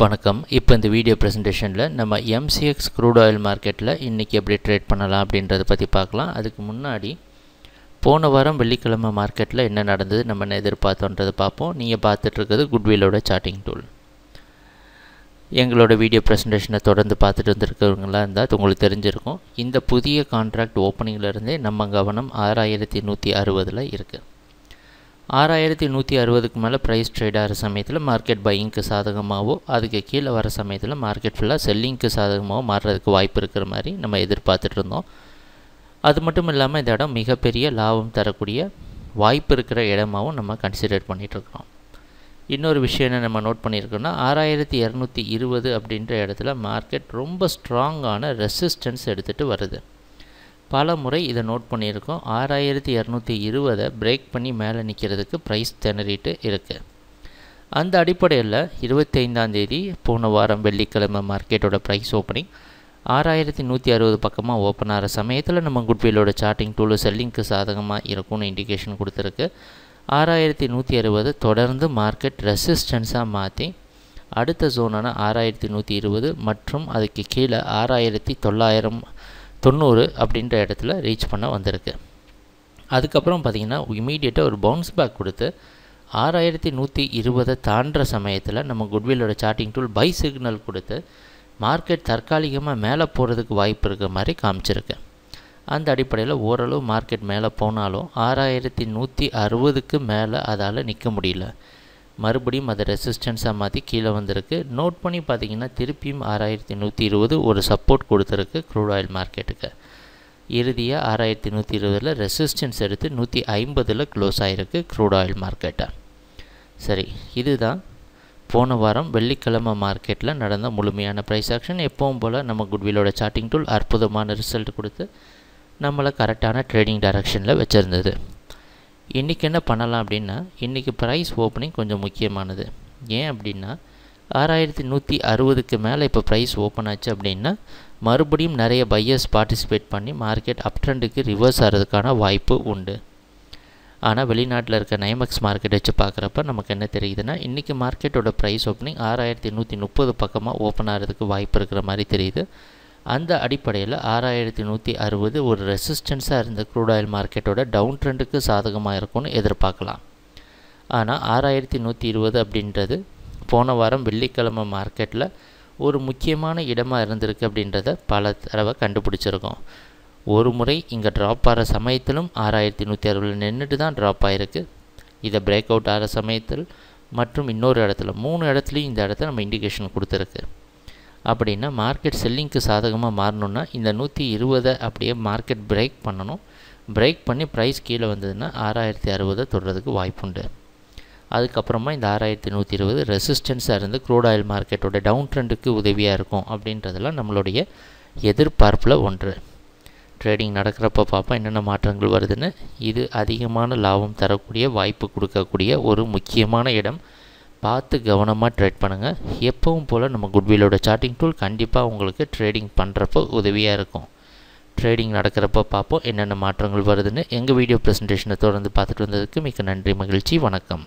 வணக்கம் இப்போ இந்த வீடியோ ப்ரெசன்டேஷனில் நம்ம எம்சிஎக்ஸ் க்ரூட் ஆயில் மார்க்கெட்டில் இன்றைக்கி எப்படி ட்ரேட் பண்ணலாம் அப்படின்றத பற்றி பார்க்கலாம் அதுக்கு முன்னாடி போன வாரம் வெள்ளிக்கிழமை மார்க்கெட்டில் என்ன நடந்தது நம்ம என்ன எதிர்பார்த்தோன்றதை பார்ப்போம் நீங்கள் பார்த்துட்ருக்கிறது குட்வீலோட சார்ட்டிங் டூல் எங்களோட வீடியோ ப்ரெசன்டேஷனை தொடர்ந்து பார்த்துட்டு வந்துருக்கிறவங்களா இருந்தால் உங்களுக்கு தெரிஞ்சிருக்கும் இந்த புதிய கான்ட்ராக்ட் ஓப்பனிங்கிலிருந்தே நம்ம கவனம் ஆறாயிரத்தி நூற்றி அறுபதில் இருக்குது ஆறாயிரத்தி நூற்றி அறுபதுக்கு மேலே ப்ரைஸ் ட்ரேட் ஆகிற சமயத்தில் மார்க்கெட் பையிங்க்கு சாதகமாகவோ அதுக்கு கீழே வர சமயத்தில் மார்க்கெட் ஃபுல்லாக செல்லிங்க்கு சாதகமாகவோ மாறுறதுக்கு வாய்ப்பு இருக்கிற மாதிரி நம்ம எதிர்பார்த்துட்டு இருந்தோம் அது மட்டும் இல்லாமல் இந்த இடம் மிகப்பெரிய லாபம் தரக்கூடிய வாய்ப்பு இருக்கிற இடமாகவும் நம்ம கன்சிடர் பண்ணிகிட்ருக்கிறோம் இன்னொரு விஷயம் என்ன நம்ம நோட் பண்ணியிருக்கோம்னா ஆறாயிரத்தி இரநூத்தி இருபது அப்படின்ற இடத்துல மார்க்கெட் ரொம்ப ஸ்ட்ராங்கான ரெசிஸ்டன்ஸ் எடுத்துகிட்டு வருது பல முறை இதை நோட் பண்ணியிருக்கோம் ஆறாயிரத்தி இரநூத்தி இருபதை பிரேக் பண்ணி மேலே நிற்கிறதுக்கு ப்ரைஸ் திணறிட்டு இருக்குது அந்த அடிப்படையில் இருபத்தைந்தாந்தேதி போன வாரம் வெள்ளிக்கிழமை மார்க்கெட்டோட ப்ரைஸ் ஓப்பனிங் ஆறாயிரத்தி நூற்றி அறுபது பக்கமாக ஓப்பன் ஆகிற சமயத்தில் நம்ம குட்வில்லோட சார்ட்டிங் டூலு செல்லிங்க்கு சாதகமாக இருக்கும்னு இண்டிகேஷன் கொடுத்துருக்கு ஆறாயிரத்தி நூற்றி அறுபது தொடர்ந்து மார்க்கெட் ரெசிஸ்டன்ஸாக மாற்றி அடுத்த ஜோனான ஆறாயிரத்தி நூற்றி இருபது மற்றும் அதுக்கு கீழே ஆறாயிரத்தி தொள்ளாயிரம் தொண்ணூறு அப்படின்ற இடத்துல ரீச் பண்ண வந்திருக்கு அதுக்கப்புறம் பார்த்திங்கன்னா இமீடியட்டாக ஒரு பவுன்ஸ் பேக் கொடுத்து ஆறாயிரத்தி நூற்றி இருபதை தாண்டுற சமயத்தில் நம்ம குட்வில்லோட சார்ட்டிங் டூல் பை சிக்னல் கொடுத்து மார்க்கெட் தற்காலிகமாக மேலே போகிறதுக்கு வாய்ப்பு இருக்கிற மாதிரி காமிச்சிருக்கு அந்த அடிப்படையில் ஓரளவு மார்க்கெட் மேலே போனாலும் ஆறாயிரத்தி நூற்றி அறுபதுக்கு மேலே அதால் நிற்க முடியல மறுபடியும் அதை ரெசிஸ்டன்ஸாக மாற்றி கீழே வந்திருக்கு நோட் பண்ணி பார்த்தீங்கன்னா திருப்பியும் ஆறாயிரத்தி நூற்றி இருபது ஒரு சப்போர்ட் கொடுத்துருக்கு க்ரூட் ஆயில் மார்க்கெட்டுக்கு இறுதியாக ஆறாயிரத்தி நூற்றி இருபதில் ரெசிஸ்டன்ஸ் எடுத்து நூற்றி ஐம்பதில் க்ளோஸ் ஆகிருக்கு க்ரூட் ஆயில் மார்க்கெட்டை சரி இதுதான் போன வாரம் வெள்ளிக்கிழமை மார்க்கெட்டில் நடந்த முழுமையான ப்ரைஸ் ஆக்ஷன் எப்பவும் போல் நம்ம குட்விலோட சார்ட்டிங் டூல் அற்புதமான ரிசல்ட் கொடுத்து நம்மளை கரெக்டான ட்ரேடிங் டைரக்ஷனில் வச்சுருந்தது இன்றைக்கி என்ன பண்ணலாம் அப்படின்னா இன்றைக்கி ப்ரைஸ் ஓப்பனிங் கொஞ்சம் முக்கியமானது ஏன் அப்படின்னா ஆறாயிரத்தி நூற்றி அறுபதுக்கு மேலே இப்போ ப்ரைஸ் ஓப்பன் ஆச்சு அப்படின்னா மறுபடியும் நிறைய பையர்ஸ் பார்ட்டிசிபேட் பண்ணி மார்க்கெட் அப் ட்ரெண்டுக்கு ரிவர்ஸ் ஆகிறதுக்கான வாய்ப்பு உண்டு ஆனால் வெளிநாட்டில் இருக்க நைமக்ஸ் மார்க்கெட் வச்சு பார்க்குறப்ப நமக்கு என்ன தெரியுதுன்னா இன்றைக்கி மார்க்கெட்டோட ப்ரைஸ் ஓப்பனிங் ஆறாயிரத்தி நூற்றி முப்பது பக்கமாக ஓப்பன் ஆகிறதுக்கு வாய்ப்பு இருக்கிற மாதிரி தெரியுது அந்த அடிப்படையில் ஆறாயிரத்தி நூற்றி அறுபது ஒரு ரெசிஸ்டன்ஸாக இருந்த க்ரூட் ஆயில் மார்க்கெட்டோட டவுன் ட்ரெண்டுக்கு சாதகமாக இருக்கும்னு எதிர்பார்க்கலாம் ஆனால் ஆறாயிரத்தி நூற்றி இருபது அப்படின்றது போன வாரம் வெள்ளிக்கிழமை மார்க்கெட்டில் ஒரு முக்கியமான இடமாக இருந்திருக்கு அப்படின்றத பல தடவை கண்டுபிடிச்சிருக்கோம் ஒரு முறை இங்கே ட்ராப் ஆகிற சமயத்திலும் ஆறாயிரத்தி நூற்றி அறுபதில் நின்றுட்டு தான் ட்ராப் ஆகிருக்கு இதை பிரேக் அவுட் ஆகிற சமயத்தில் மற்றும் இன்னொரு இடத்துல மூணு இடத்துலையும் இந்த இடத்த நம்ம இண்டிகேஷன் கொடுத்துருக்கு அப்படின்னா மார்க்கெட் செல்லிங்க்கு சாதகமாக மாறணும்னா இந்த நூற்றி இருபதை அப்படியே மார்க்கெட் பிரேக் பண்ணணும் பிரேக் பண்ணி ப்ரைஸ் கீழே வந்ததுன்னா ஆறாயிரத்தி அறுபதை தொடுறதுக்கு வாய்ப்புண்டு அதுக்கப்புறமா இந்த ஆறாயிரத்தி நூற்றி இருபது ரெசிஸ்டன்ஸாக இருந்து க்ரூட் ஆயில் மார்க்கெட்டோட டவுன் ட்ரெண்டுக்கு உதவியாக இருக்கும் அப்படின்றதெல்லாம் நம்மளுடைய எதிர்பார்ப்பில் ஒன்று ட்ரேடிங் நடக்கிறப்ப பார்ப்போம் என்னென்ன மாற்றங்கள் வருதுன்னு இது அதிகமான லாபம் தரக்கூடிய வாய்ப்பு கொடுக்கக்கூடிய ஒரு முக்கியமான இடம் பார்த்து கவனமாக ட்ரேட் பண்ணுங்கள் எப்பவும் போல் நம்ம குட்விலோட சார்ட்டிங் டூல் கண்டிப்பாக உங்களுக்கு ட்ரேடிங் பண்ணுறப்போ உதவியாக இருக்கும் ட்ரேடிங் நடக்கிறப்போ பார்ப்போம் என்னென்ன மாற்றங்கள் வருதுன்னு எங்கள் வீடியோ ப்ரெசன்டேஷனை தொடர்ந்து பார்த்துட்டு வந்ததுக்கு மிக்க நன்றி மகிழ்ச்சி வணக்கம்